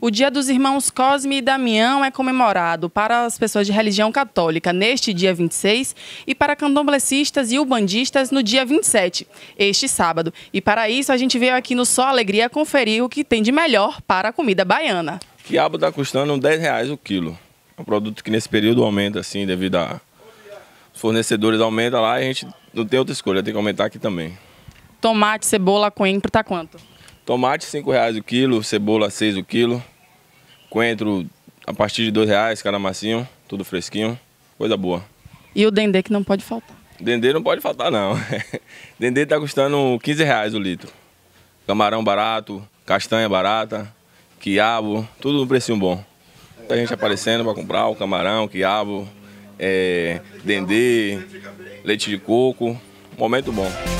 O Dia dos Irmãos Cosme e Damião é comemorado para as pessoas de religião católica neste dia 26 e para candomblecistas e ubandistas no dia 27, este sábado. E para isso a gente veio aqui no Só Alegria conferir o que tem de melhor para a comida baiana. Quiabo está custando 10 reais o quilo. É um produto que nesse período aumenta assim devido a os fornecedores aumentam lá e a gente não tem outra escolha, tem que aumentar aqui também. Tomate, cebola, coentro, tá quanto? Tomate cinco reais o quilo, cebola seis o quilo, coentro a partir de dois reais cada massinho, tudo fresquinho, coisa boa. E o dendê que não pode faltar? Dendê não pode faltar não. dendê está custando 15 reais o litro. Camarão barato, castanha barata, quiabo, tudo um precinho bom. Muita gente aparecendo para comprar o camarão, quiabo, é, dendê, leite de coco, momento bom.